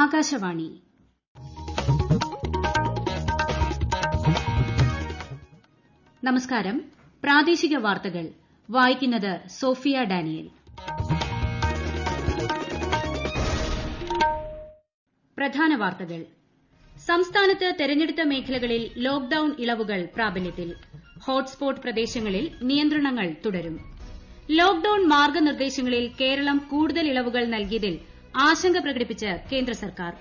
ആകാശവാണി നമസ്കാരം പ്രാദേശിക വാർത്തകൾ വായിക്കുന്നത് സോഫിയ ഡാനിയൽ പ്രധാന വാർത്തകൾ സംസ്ഥാനത്ത് തെരഞ്ഞെടുത്ത മേഖലകളിൽ ലോക്ഡൌൺ ഇളവുകൾ പ്രാബല്യത്തിൽ ഹോട്ട്സ്പോട്ട് പ്രദേശങ്ങളിൽ നിയന്ത്രണങ്ങൾ തുടരും ലോക്ഡൌൺ മാർഗ്ഗനിർദ്ദേശങ്ങളിൽ കേരളം കൂടുതൽ ഇളവുകൾ നൽകിയതിൽ ആശങ്ക പ്രകടിപ്പിച്ച് കേന്ദ്ര സർക്കാർ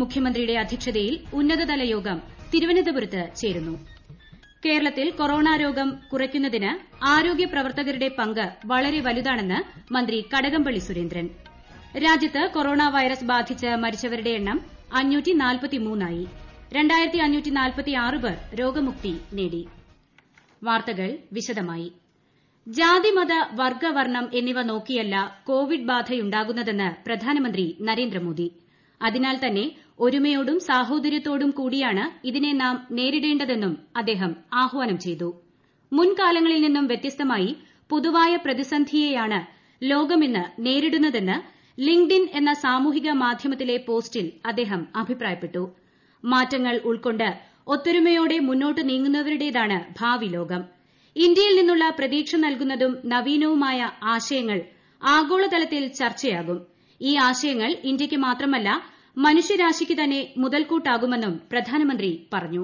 മുഖ്യമന്ത്രിയുടെ അധ്യക്ഷതയിൽ ഉന്നതതല യോഗം തിരുവനന്തപുരത്ത് ചേരുന്നു കേരളത്തിൽ കൊറോണ രോഗം കുറയ്ക്കുന്നതിന് ആരോഗ്യ പ്രവർത്തകരുടെ പങ്ക് വളരെ വലുതാണെന്ന് മന്ത്രി കടകംപള്ളി സുരേന്ദ്രൻ രാജ്യത്ത് കൊറോണ വൈറസ് ബാധിച്ച് മരിച്ചവരുടെ എണ്ണം പേർ രോഗമുക്തി നേടി വാർത്തകൾ വിശദമായി ജാതിമത ജാതി മത വർഗ്ഗ വർണ്ണം എന്നിവ നോക്കിയല്ല കോവിഡ് ബാധയുണ്ടാകുന്നതെന്ന് പ്രധാനമന്ത്രി നരേന്ദ്രമോദി അതിനാൽ തന്നെ ഒരുമയോടും സാഹോദര്യത്തോടും കൂടിയാണ് ഇതിനെ നാം നേരിടേണ്ടതെന്നും അദ്ദേഹം ആഹ്വാനം ചെയ്തു മുൻകാലങ്ങളിൽ നിന്നും വ്യത്യസ്തമായി പൊതുവായ പ്രതിസന്ധിയെയാണ് ലോകം ഇന്ന് നേരിടുന്നതെന്ന് ലിങ്ക്ഡിൻ എന്ന സാമൂഹിക മാധ്യമത്തിലെ പോസ്റ്റിൽ അദ്ദേഹം അഭിപ്രായപ്പെട്ടു മാറ്റങ്ങൾ ഉൾക്കൊണ്ട് ഒത്തൊരുമയോടെ മുന്നോട്ട് നീങ്ങുന്നവരുടേതാണ് ഭാവി ലോകം ഇന്ത്യയിൽ നിന്നുള്ള പ്രതീക്ഷ നൽകുന്നതും നവീനവുമായ ആശയങ്ങൾ ആഗോളതലത്തിൽ ചർച്ചയാകും ഈ ആശയങ്ങൾ ഇന്ത്യയ്ക്ക് മാത്രമല്ല മനുഷ്യരാശിക്ക് തന്നെ മുതൽക്കൂട്ടാകുമെന്നും പ്രധാനമന്ത്രി പറഞ്ഞു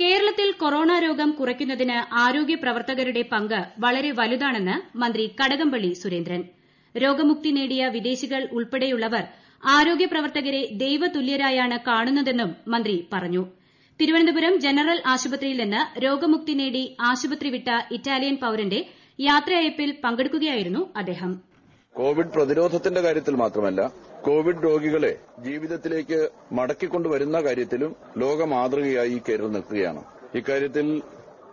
കേരളത്തിൽ കൊറോണ രോഗം കുറയ്ക്കുന്നതിന് ആരോഗ്യ പ്രവർത്തകരുടെ പങ്ക് വളരെ വലുതാണെന്ന് മന്ത്രി കടകംപള്ളി സുരേന്ദ്രൻ രോഗമുക്തി നേടിയ വിദേശികൾ ഉൾപ്പെടെയുള്ളവർ ആരോഗ്യ പ്രവർത്തകരെ ദൈവതുല്യരായാണ് കാണുന്നതെന്നും മന്ത്രി പറഞ്ഞു തിരുവനന്തപുരം ജനറൽ ആശുപത്രിയിൽ നിന്ന് രോഗമുക്തി നേടി ആശുപത്രി വിട്ട ഇറ്റാലിയൻ പൌരന്റെ യാത്രയയപ്പിൽ പങ്കെടുക്കുകയായിരുന്നു അദ്ദേഹം കോവിഡ് പ്രതിരോധത്തിന്റെ കാര്യത്തിൽ മാത്രമല്ല കോവിഡ് രോഗികളെ ജീവിതത്തിലേക്ക് മടക്കിക്കൊണ്ടുവരുന്ന കാര്യത്തിലും ലോക മാതൃകയായി കേരളം നിൽക്കുകയാണ് ഇക്കാര്യത്തിൽ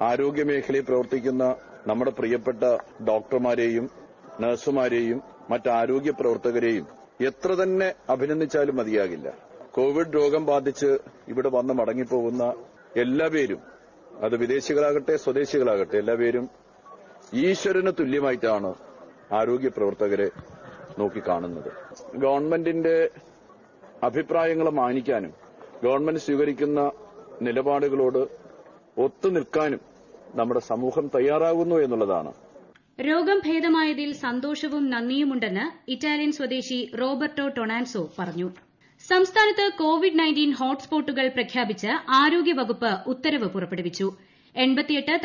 ആരോഗ്യമേഖലയിൽ പ്രവർത്തിക്കുന്ന നമ്മുടെ പ്രിയപ്പെട്ട ഡോക്ടർമാരെയും നഴ്സുമാരെയും മറ്റ് ആരോഗ്യ പ്രവർത്തകരെയും എത്ര തന്നെ അഭിനന്ദിച്ചാലും മതിയാകില്ല കോവിഡ് രോഗം ബാധിച്ച് ഇവിടെ വന്ന് മടങ്ങിപ്പോകുന്ന എല്ലാവരും അത് വിദേശികളാകട്ടെ സ്വദേശികളാകട്ടെ എല്ലാവരും ഈശ്വരന് തുല്യമായിട്ടാണ് ആരോഗ്യ പ്രവർത്തകരെ നോക്കിക്കാണുന്നത് ഗവൺമെന്റിന്റെ അഭിപ്രായങ്ങൾ മാനിക്കാനും ഗവൺമെന്റ് സ്വീകരിക്കുന്ന നിലപാടുകളോട് ഒത്തു നിൽക്കാനും നമ്മുടെ സമൂഹം തയ്യാറാകുന്നു എന്നുള്ളതാണ് രോഗം ഭേദമായതിൽ സന്തോഷവും നന്ദിയുമുണ്ടെന്ന് ഇറ്റാലിയൻ സ്വദേശി റോബർട്ടോ ടൊണാൻസോ പറഞ്ഞു സംസ്ഥാനത്ത് കോവിഡ് ഹോട്ട്സ്പോട്ടുകൾ പ്രഖ്യാപിച്ച് ആരോഗ്യവകുപ്പ് ഉത്തരവ് പുറപ്പെടുവിച്ചു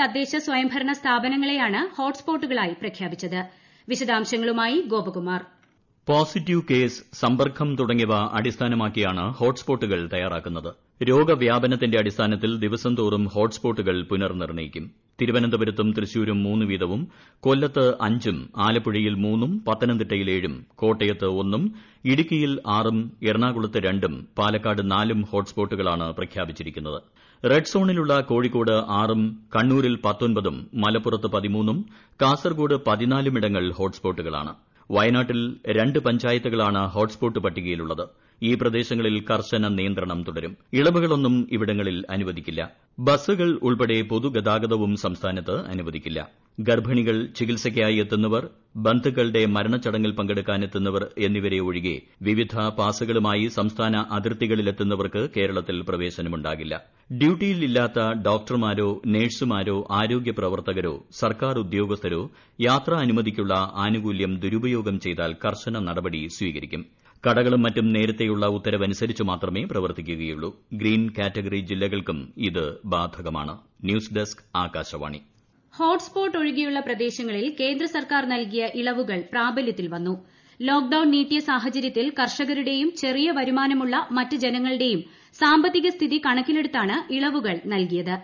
തദ്ദേശ സ്വയംഭരണ സ്ഥാപനങ്ങളെയാണ് ഹോട്ട്സ്പോട്ടുകളായി പ്രഖ്യാപിച്ചത് വിശദാംശങ്ങളുമായി ഗോപകുമാർ പോസിറ്റീവ് കേസ് സമ്പർക്കം തുടങ്ങിയവ അടിസ്ഥാനമാക്കിയാണ് ഹോട്ട്സ്പോട്ടുകൾ തയ്യാറാക്കുന്നത് രോഗവ്യാപനത്തിന്റെ അടിസ്ഥാനത്തിൽ ദിവസം തോറും ഹോട്ട്സ്പോട്ടുകൾ പുനർനിർണയിക്കും തിരുവനന്തപുരത്തും തൃശൂരും മൂന്ന് വീതവും കൊല്ലത്ത് അഞ്ചും ആലപ്പുഴയിൽ മൂന്നും പത്തനംതിട്ടയിൽ ഏഴും കോട്ടയത്ത് ഒന്നും ഇടുക്കിയിൽ ആറും എറണാകുളത്ത് രണ്ടും പാലക്കാട് നാലും ഹോട്ട്സ്പോട്ടുകളാണ് പ്രഖ്യാപിച്ചിരിക്കുന്നത് റെഡ് സോണിലുള്ള കോഴിക്കോട് ആറും കണ്ണൂരിൽ പത്തൊൻപതും മലപ്പുറത്ത് പതിമൂന്നും പതിനാലും ഇടങ്ങൾ ഹോട്ട്സ്പോട്ടുകളാണ് വയനാട്ടിൽ രണ്ട് പഞ്ചായത്തുകളാണ് ഹോട്ട്സ്പോട്ട് പട്ടികയിലുള്ളത് ഈ പ്രദേശങ്ങളിൽ കർശന നിയന്ത്രണം തുടരും ഇളവുകളൊന്നും ഇവിടങ്ങളിൽ അനുവദിക്കില്ല ബസുകൾ ഉൾപ്പെടെ പൊതുഗതാഗതവും സംസ്ഥാനത്ത് അനുവദിക്കില്ല ഗർഭിണികൾ ചികിത്സയ്ക്കായി എത്തുന്നവർ ബന്ധുക്കളുടെ മരണച്ചടങ്ങിൽ പങ്കെടുക്കാനെത്തുന്നവർ എന്നിവരെ ഒഴികെ വിവിധ പാസുകളുമായി സംസ്ഥാന അതിർത്തികളിലെത്തുന്നവർക്ക് കേരളത്തിൽ പ്രവേശനമുണ്ടാകില്ല ഡ്യൂട്ടിയിലില്ലാത്ത ഡോക്ടർമാരോ നഴ്സുമാരോ ആരോഗ്യ പ്രവർത്തകരോ സർക്കാർ ഉദ്യോഗസ്ഥരോ യാത്രാ അനുമതിക്കുള്ള ആനുകൂല്യം ദുരുപയോഗം ചെയ്താൽ കർശന നടപടി സ്വീകരിക്കും കടകളും മറ്റും നേരത്തെയുള്ള ഉത്തരവനുസരിച്ച് മാത്രമേ പ്രവർത്തിക്കുകയുള്ളൂ ഗ്രീൻ കാറ്റഗറി ജില്ലകൾക്കും ഇത് ബാധകമാണ് ന്യൂസ് ഡെസ്ക് ആകാശവാണി ഹോട്ട്സ്പോട്ട് ഒഴികെയുള്ള പ്രദേശങ്ങളിൽ കേന്ദ്ര സർക്കാർ നൽകിയ ഇളവുകൾ പ്രാബല്യത്തിൽ വന്നു ലോക്ഡൌൺ നീട്ടിയ സാഹചര്യത്തിൽ കർഷകരുടെയും ചെറിയ വരുമാനമുള്ള മറ്റ് ജനങ്ങളുടെയും സാമ്പത്തിക സ്ഥിതി കണക്കിലെടുത്താണ് ഇളവുകൾ നൽകിയത്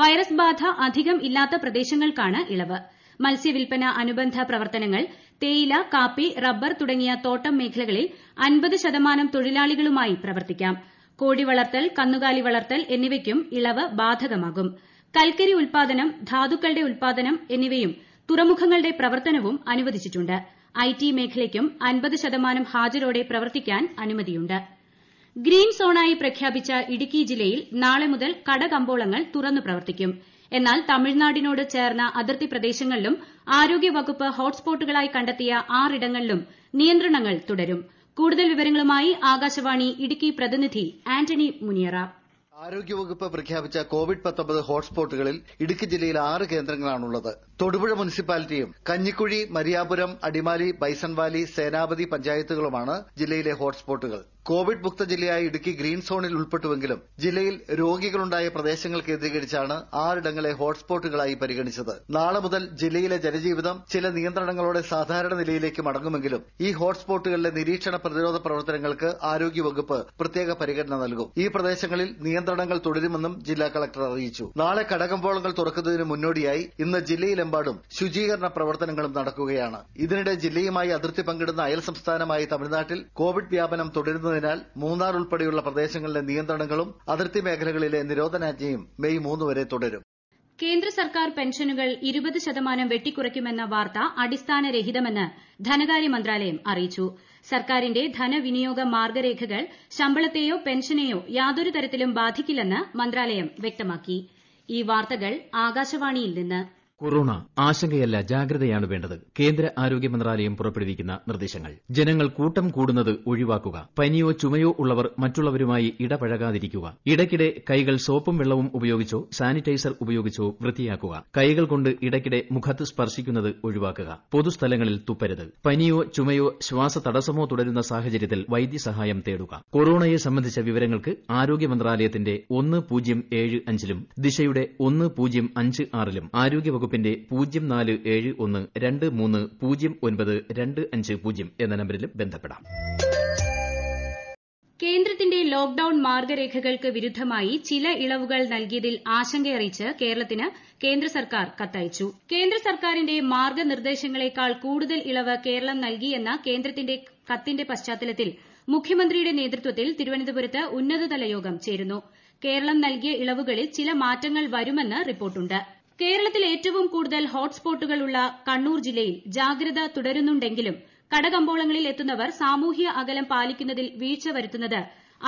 വൈറസ് ബാധ അധികം ഇല്ലാത്ത പ്രദേശങ്ങൾക്കാണ് ഇളവ് മത്സ്യവിൽപ്പന അനുബന്ധ പ്രവർത്തനങ്ങൾ തേയില കാപ്പി റബ്ബർ തുടങ്ങിയ തോട്ടം മേഖലകളിൽ അൻപത് ശതമാനം തൊഴിലാളികളുമായി പ്രവർത്തിക്കാം കോഴി വളർത്തൽ കന്നുകാലി വളർത്തൽ എന്നിവയ്ക്കും ഇളവ് ബാധകമാകും കൽക്കരി ഉൽപാദനം ധാതുക്കളുടെ ഉൽപാദനം എന്നിവയും തുറമുഖങ്ങളുടെ പ്രവർത്തനവും അനുവദിച്ചിട്ടുണ്ട് ഐടി മേഖലയ്ക്കും അൻപത് ശതമാനം ഹാജരോടെ പ്രവർത്തിക്കാൻ അനുമതിയുണ്ട് ഗ്രീൻ സോണായി പ്രഖ്യാപിച്ച ഇടുക്കി ജില്ലയിൽ നാളെ മുതൽ കടകമ്പോളങ്ങൾ തുറന്നു പ്രവർത്തിക്കും എന്നാൽ തമിഴ്നാടിനോട് ചേർന്ന അതിർത്തി പ്രദേശങ്ങളിലും ആരോഗ്യവകുപ്പ് ഹോട്ട്സ്പോട്ടുകളായി കണ്ടെത്തിയ ആറിടങ്ങളിലും നിയന്ത്രണങ്ങൾ തുടരും കൂടുതൽ വിവരങ്ങളുമായി ആകാശവാണി ഇടുക്കി പ്രതിനിധി ആന്റണി മുനിയറ ആരോഗ്യവകുപ്പ് പ്രഖ്യാപിച്ച കോവിഡ് ഹോട്ട്സ്പോട്ടുകളിൽ ഇടുക്കി ജില്ലയിൽ ആറ് കേന്ദ്രങ്ങളാണുള്ളത് തൊടുപുഴ മുനിസിപ്പാലിറ്റിയും കഞ്ഞിക്കുഴി മരിയാപുരം അടിമാലി ബൈസൺവാലി സേനാപതി പഞ്ചായത്തുകളുമാണ് ജില്ലയിലെ ഹോട്ട്സ്പോട്ടുകൾ കോവിഡ് മുക്ത ജില്ലയായ ഇടുക്കി ഗ്രീൻ സോണിൽ ഉൾപ്പെട്ടുവെങ്കിലും ജില്ലയിൽ രോഗികളുണ്ടായ പ്രദേശങ്ങൾ കേന്ദ്രീകരിച്ചാണ് ആറിടങ്ങളെ ഹോട്ട്സ്പോട്ടുകളായി പരിഗണിച്ചത് നാളെ മുതൽ ജില്ലയിലെ ജനജീവിതം ചില നിയന്ത്രണങ്ങളോടെ സാധാരണ നിലയിലേക്ക് മടങ്ങുമെങ്കിലും ഈ ഹോട്ട്സ്പോട്ടുകളിലെ നിരീക്ഷണ പ്രതിരോധ പ്രവർത്തനങ്ങൾക്ക് ആരോഗ്യവകുപ്പ് പ്രത്യേക പരിഗണന നൽകും ഈ പ്രദേശങ്ങളിൽ നിയന്ത്രണങ്ങൾ തുടരുമെന്നും ജില്ലാ കളക്ടർ അറിയിച്ചു നാളെ കടകമ്പോളങ്ങൾ തുറക്കുന്നതിന് മുന്നോടിയായി ഇന്ന് ജില്ലയിലെമ്പാടും ശുചീകരണ പ്രവർത്തനങ്ങളും നടക്കുകയാണ് ഇതിനിടെ ജില്ലയുമായി അതിർത്തി പങ്കിടുന്ന അയൽ സംസ്ഥാനമായ തമിഴ്നാട്ടിൽ കോവിഡ് വ്യാപനം തുടരുന്നതിനാൽ തുടരുന്നതിനാൽ മൂന്നാർ ഉൾപ്പെടെയുള്ള പ്രദേശങ്ങളിലെ നിയന്ത്രണങ്ങളും അതിർത്തി മേഖലകളിലെ നിരോധനാജ്ഞയും മെയ് മൂന്ന് വരെ തുടരും കേന്ദ്ര സർക്കാർ പെൻഷനുകൾ ഇരുപത് ശതമാനം വെട്ടിക്കുറയ്ക്കുമെന്ന വാർത്ത അടിസ്ഥാനരഹിതമെന്ന് ധനകാര്യ മന്ത്രാലയം അറിയിച്ചു സർക്കാരിന്റെ ധനവിനിയോഗ മാർഗ്ഗരേഖകൾ ശമ്പളത്തെയോ പെൻഷനെയോ യാതൊരു തരത്തിലും ബാധിക്കില്ലെന്ന് മന്ത്രാലയം വ്യക്തമാക്കി കൊറോണ ആശങ്കയല്ല ജാഗ്രതയാണ് വേണ്ടത് കേന്ദ്ര ആരോഗ്യ മന്ത്രാലയം പുറപ്പെടുവിക്കുന്ന നിർദ്ദേശങ്ങൾ ജനങ്ങൾ കൂട്ടം കൂടുന്നത് ഒഴിവാക്കുക പനിയോ ചുമയോ ഉള്ളവർ മറ്റുള്ളവരുമായി ഇടപഴകാതിരിക്കുക ഇടയ്ക്കിടെ കൈകൾ സോപ്പും വെള്ളവും ഉപയോഗിച്ചോ സാനിറ്റൈസർ ഉപയോഗിച്ചോ വൃത്തിയാക്കുക കൈകൾ കൊണ്ട് ഇടയ്ക്കിടെ മുഖത്ത് സ്പർശിക്കുന്നത് ഒഴിവാക്കുക പൊതുസ്ഥലങ്ങളിൽ തുപ്പരുത് പനിയോ ചുമയോ തടസ്സമോ തുടരുന്ന സാഹചര്യത്തിൽ വൈദ്യസഹായം തേടുക കൊറോണയെ സംബന്ധിച്ച വിവരങ്ങൾക്ക് ആരോഗ്യ മന്ത്രാലയത്തിന്റെ ഒന്ന് പൂജ്യം ഏഴ് അഞ്ചിലും ദിശയുടെ ഒന്ന് പൂജ്യം അഞ്ച് ആറിലും ആരോഗ്യ വകുപ്പിന്റെ പൂജ്യം നാല് ഏഴ് ഒന്ന് രണ്ട് മൂന്ന് പൂജ്യം ഒൻപത് രണ്ട് അഞ്ച് പൂജ്യം എന്ന നമ്പരിലും ബന്ധപ്പെടാം കേന്ദ്രത്തിന്റെ ലോക്ഡൌൺ മാർഗ്ഗരേഖകൾക്ക് വിരുദ്ധമായി ചില ഇളവുകൾ നൽകിയതിൽ ആശങ്കയറിയിച്ച് കേരളത്തിന് കേന്ദ്ര സർക്കാർ കത്തയച്ചു കേന്ദ്ര സർക്കാരിന്റെ മാർഗ്ഗനിർദ്ദേശങ്ങളേക്കാൾ കൂടുതൽ ഇളവ് കേരളം നൽകിയെന്ന കേന്ദ്രത്തിന്റെ കത്തിന്റെ പശ്ചാത്തലത്തിൽ മുഖ്യമന്ത്രിയുടെ നേതൃത്വത്തിൽ തിരുവനന്തപുരത്ത് ഉന്നതതല യോഗം ചേരുന്നു കേരളം നൽകിയ ഇളവുകളിൽ ചില മാറ്റങ്ങൾ വരുമെന്ന് റിപ്പോർട്ടുണ്ട് കേരളത്തിൽ ഏറ്റവും കൂടുതൽ ഹോട്ട്സ്പോട്ടുകൾ ഉള്ള കണ്ണൂർ ജില്ലയിൽ ജാഗ്രത തുടരുന്നുണ്ടെങ്കിലും കടകമ്പോളങ്ങളിൽ എത്തുന്നവർ സാമൂഹ്യ അകലം പാലിക്കുന്നതിൽ വീഴ്ച വരുത്തുന്നത്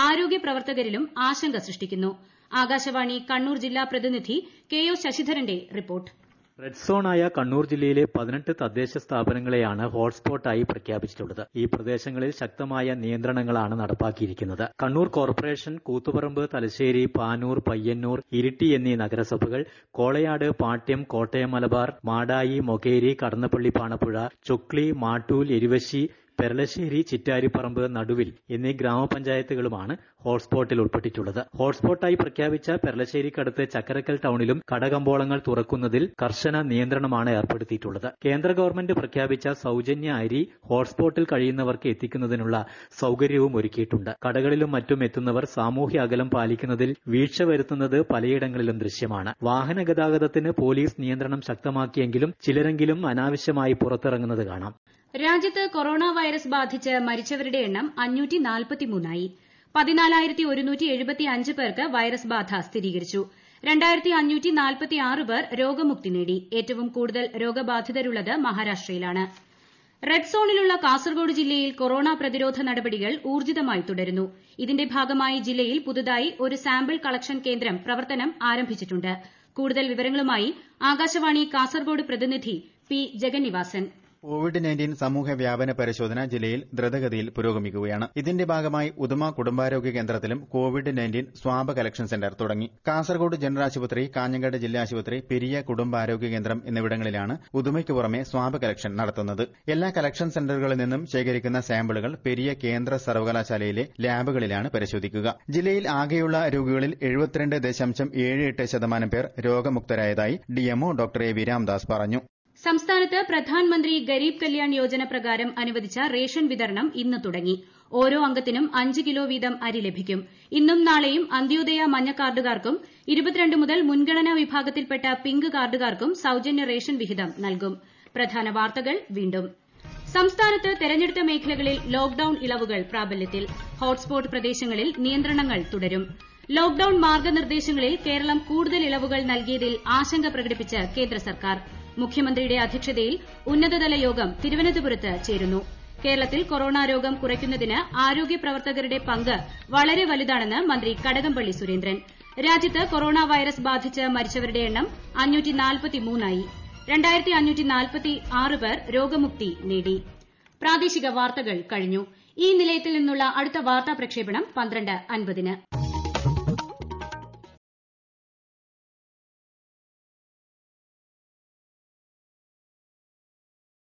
ആരോഗ്യ പ്രവർത്തകരിലും ആശങ്ക സൃഷ്ടിക്കുന്നു ആകാശവാണി കണ്ണൂർ ജില്ലാ പ്രതിനിധി കെ ഒ ശശിധരന്റെ റിപ്പോർട്ട് റെഡ് സോണായ കണ്ണൂർ ജില്ലയിലെ പതിനെട്ട് തദ്ദേശ സ്ഥാപനങ്ങളെയാണ് ഹോട്ട്സ്പോട്ടായി പ്രഖ്യാപിച്ചിട്ടുള്ളത് ഈ പ്രദേശങ്ങളിൽ ശക്തമായ നിയന്ത്രണങ്ങളാണ് നടപ്പാക്കിയിരിക്കുന്നത് കണ്ണൂർ കോർപ്പറേഷൻ കൂത്തുപറമ്പ് തലശ്ശേരി പാനൂർ പയ്യന്നൂർ ഇരിട്ടി എന്നീ നഗരസഭകൾ കോളയാട് പാട്യം കോട്ടയം മലബാർ മാടായി മൊകേരി കടന്നപ്പള്ളി പാണപ്പുഴ ചൊക്ലി മാട്ടൂൽ എരിവശി പെരളശ്ശേരി ചിറ്റാരിപ്പറമ്പ് നടുവിൽ എന്നീ ഗ്രാമപഞ്ചായത്തുകളുമാണ് ഹോട്ട്സ്പോട്ടിൽ ഉൾപ്പെട്ടിട്ടുള്ളത് ഹോട്ട്സ്പോട്ടായി പ്രഖ്യാപിച്ച പെരളശ്ശേരിക്കടുത്ത് ചക്കരക്കൽ ടൌണിലും കടകമ്പോളങ്ങൾ തുറക്കുന്നതിൽ കർശന നിയന്ത്രണമാണ് ഏർപ്പെടുത്തിയിട്ടുള്ളത് കേന്ദ്ര ഗവൺമെന്റ് പ്രഖ്യാപിച്ച സൌജന്യ അരി ഹോട്ട്സ്പോട്ടിൽ കഴിയുന്നവർക്ക് എത്തിക്കുന്നതിനുള്ള സൌകര്യവും ഒരുക്കിയിട്ടുണ്ട് കടകളിലും മറ്റും എത്തുന്നവർ സാമൂഹ്യ അകലം പാലിക്കുന്നതിൽ വീഴ്ച വരുത്തുന്നത് പലയിടങ്ങളിലും ദൃശ്യമാണ് വാഹന ഗതാഗതത്തിന് പോലീസ് നിയന്ത്രണം ശക്തമാക്കിയെങ്കിലും ചിലരെങ്കിലും അനാവശ്യമായി പുറത്തിറങ്ങുന്നത് കാണാം കൊറോണ രാജ്യത്ത് കൊറോണ വൈറസ് ബാധിച്ച് മരിച്ചവരുടെ എണ്ണം പേർക്ക് വൈറസ് ബാധ സ്ഥിരീകരിച്ചു പേർ രോഗമുക്തി നേടി ഏറ്റവും കൂടുതൽ രോഗബാധിതരുള്ളത് മഹാരാഷ്ട്രയിലാണ് റെഡ് സോണിലുള്ള കാസർഗോഡ് ജില്ലയിൽ കൊറോണ പ്രതിരോധ നടപടികൾ ഊർജ്ജിതമായി തുടരുന്നു ഇതിന്റെ ഭാഗമായി ജില്ലയിൽ പുതുതായി ഒരു സാമ്പിൾ കളക്ഷൻ കേന്ദ്രം പ്രവർത്തനം ആരംഭിച്ചിട്ടു കൂടുതൽ വിവരങ്ങളുമായി ആകാശവാണി കാസർഗോഡ് പ്രതിനിധി പി ജഗന്നിവാസൻ കോവിഡ് നയൻറ്റീൻ സമൂഹ വ്യാപന പരിശോധന ജില്ലയിൽ ദ്രുതഗതിയിൽ പുരോഗമിക്കുകയാണ് ഇതിന്റെ ഭാഗമായി ഉദുമ കുടുംബാരോഗ്യ കേന്ദ്രത്തിലും കോവിഡ് സ്വാബ് കളക്ഷൻ സെന്റർ തുടങ്ങി കാസർഗോഡ് ജനറൽ ആശുപത്രി കാഞ്ഞങ്ങാട് ജില്ലാ ആശുപത്രി പെരിയ കുടുംബാരോഗ്യ കേന്ദ്രം എന്നിവിടങ്ങളിലാണ് ഉദുമയ്ക്ക് പുറമെ സ്വാബ് കളക്ഷൻ നടത്തുന്നത് എല്ലാ കളക്ഷൻ സെന്ററുകളിൽ നിന്നും ശേഖരിക്കുന്ന സാമ്പിളുകൾ പെരിയ കേന്ദ്ര സർവകലാശാലയിലെ ലാബുകളിലാണ് പരിശോധിക്കുക ജില്ലയിൽ ആകെയുള്ള രോഗികളിൽ ശതമാനം പേർ രോഗമുക്തരായതായി ഡിഎംഒ ഡോക്ടർ എ വിരാംദാസ് പറഞ്ഞു സംസ്ഥാനത്ത് പ്രധാൻമന്ത്രി ഗരീബ് കല്യാൺ യോജന പ്രകാരം അനുവദിച്ച റേഷൻ വിതരണം ഇന്ന് തുടങ്ങി ഓരോ അംഗത്തിനും അഞ്ച് കിലോ വീതം അരി ലഭിക്കും ഇന്നും നാളെയും അന്ത്യോദയ മഞ്ഞ കാർഡുകാർക്കും മുതൽ മുൻഗണനാ വിഭാഗത്തിൽപ്പെട്ട പിങ്ക് കാർഡുകാർക്കും സൌജന്യ റേഷൻ വിഹിതം നൽകും പ്രധാന വാർത്തകൾ വീണ്ടും സംസ്ഥാനത്ത് തെരഞ്ഞെടുത്ത മേഖലകളിൽ ലോക്ഡൌൺ ഇളവുകൾ പ്രാബല്യത്തിൽ ഹോട്ട്സ്പോട്ട് പ്രദേശങ്ങളിൽ നിയന്ത്രണങ്ങൾ തുടരും ലോക്ഡൌൺ മാർഗ്ഗനിർദ്ദേശങ്ങളിൽ കേരളം കൂടുതൽ ഇളവുകൾ നൽകിയതിൽ ആശങ്ക പ്രകടിപ്പിച്ച് കേന്ദ്ര സർക്കാർ മുഖ്യമന്ത്രിയുടെ അധ്യക്ഷതയിൽ ഉന്നതതല യോഗം തിരുവനന്തപുരത്ത് ചേരുന്നു കേരളത്തിൽ കൊറോണ രോഗം കുറയ്ക്കുന്നതിന് ആരോഗ്യ പ്രവർത്തകരുടെ പങ്ക് വളരെ വലുതാണെന്ന് മന്ത്രി കടകംപള്ളി സുരേന്ദ്രൻ രാജ്യത്ത് കൊറോണ വൈറസ് ബാധിച്ച് മരിച്ചവരുടെ എണ്ണം പേർ രോഗമുക്തി നേടി ഈ നിലയത്തിൽ നിന്നുള്ള അടുത്ത വാർത്താ പ്രക്ഷേപണം പന്ത്രണ്ട് അൻപതിന്